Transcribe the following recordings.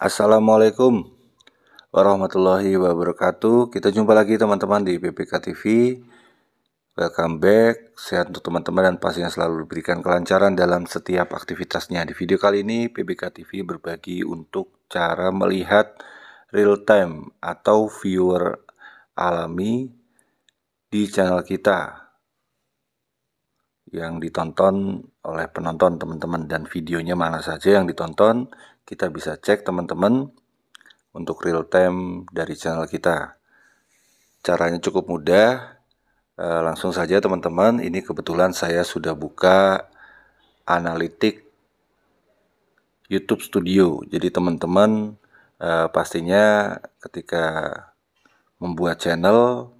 Assalamualaikum warahmatullahi wabarakatuh. Kita jumpa lagi teman-teman di PPK TV. Welcome back. Sehat untuk teman-teman dan pastinya selalu diberikan kelancaran dalam setiap aktivitasnya. Di video kali ini PPK TV berbagi untuk cara melihat real time atau viewer alami di channel kita yang ditonton oleh penonton teman-teman dan videonya mana saja yang ditonton kita bisa cek teman-teman untuk real time dari channel kita caranya cukup mudah e, langsung saja teman-teman ini kebetulan saya sudah buka analitik YouTube Studio jadi teman-teman e, pastinya ketika membuat channel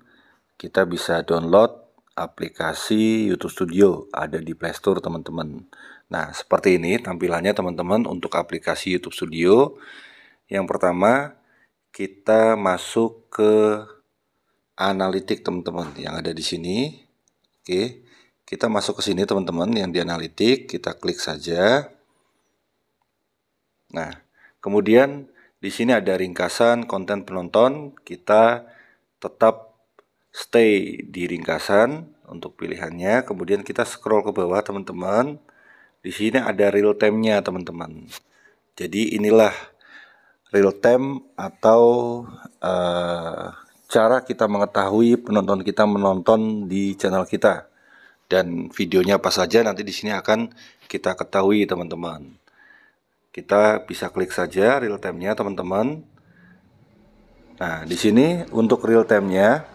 kita bisa download aplikasi YouTube Studio ada di Play Store teman-teman. Nah, seperti ini tampilannya teman-teman untuk aplikasi YouTube Studio. Yang pertama, kita masuk ke analitik teman-teman yang ada di sini. Oke. Kita masuk ke sini teman-teman yang di analitik, kita klik saja. Nah, kemudian di sini ada ringkasan konten penonton, kita tetap stay di ringkasan untuk pilihannya. Kemudian kita scroll ke bawah teman-teman. Di sini ada real time-nya teman-teman. Jadi inilah real time atau uh, cara kita mengetahui penonton kita menonton di channel kita dan videonya apa saja nanti di sini akan kita ketahui teman-teman. Kita bisa klik saja real time-nya teman-teman. Nah, di sini untuk real time-nya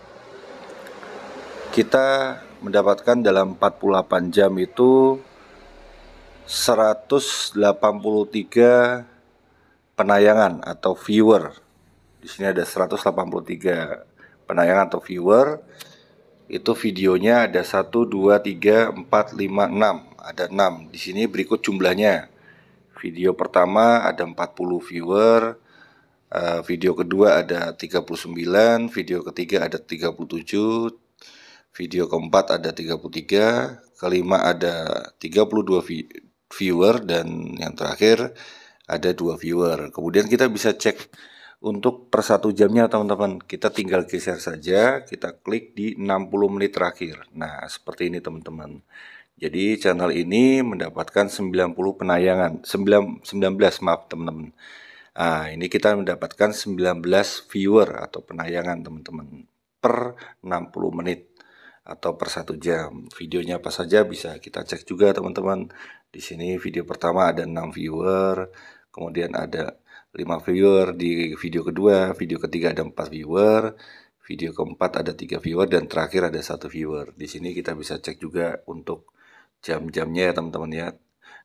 kita mendapatkan dalam 48 jam itu 183 penayangan atau viewer. Di sini ada 183 penayangan atau viewer. Itu videonya ada 1 2 3 4 5 6. Ada 6. Di sini berikut jumlahnya. Video pertama ada 40 viewer. Eh, video kedua ada 39, video ketiga ada 37, Video keempat ada 33, kelima ada 32 viewer dan yang terakhir ada dua viewer. Kemudian kita bisa cek untuk per satu jamnya teman-teman kita tinggal geser saja kita klik di 60 menit terakhir nah seperti ini teman-teman jadi channel ini mendapatkan 90 penayangan 19 maaf teman-teman nah, ini kita mendapatkan 19 viewer atau penayangan teman-teman per 60 menit atau per satu jam. Videonya apa saja bisa kita cek juga teman-teman. Di sini video pertama ada 6 viewer, kemudian ada 5 viewer di video kedua, video ketiga ada 4 viewer, video keempat ada 3 viewer dan terakhir ada satu viewer. Di sini kita bisa cek juga untuk jam-jamnya ya teman-teman ya.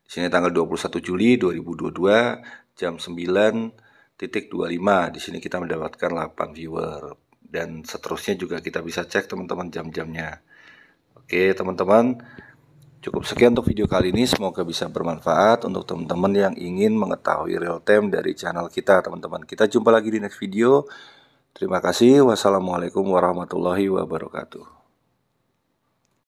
Di sini tanggal 21 Juli 2022 jam 9 titik 25 di sini kita mendapatkan 8 viewer dan seterusnya juga kita bisa cek teman-teman jam-jamnya. Oke teman-teman, cukup sekian untuk video kali ini. Semoga bisa bermanfaat untuk teman-teman yang ingin mengetahui real time dari channel kita teman-teman. Kita jumpa lagi di next video. Terima kasih. Wassalamualaikum warahmatullahi wabarakatuh.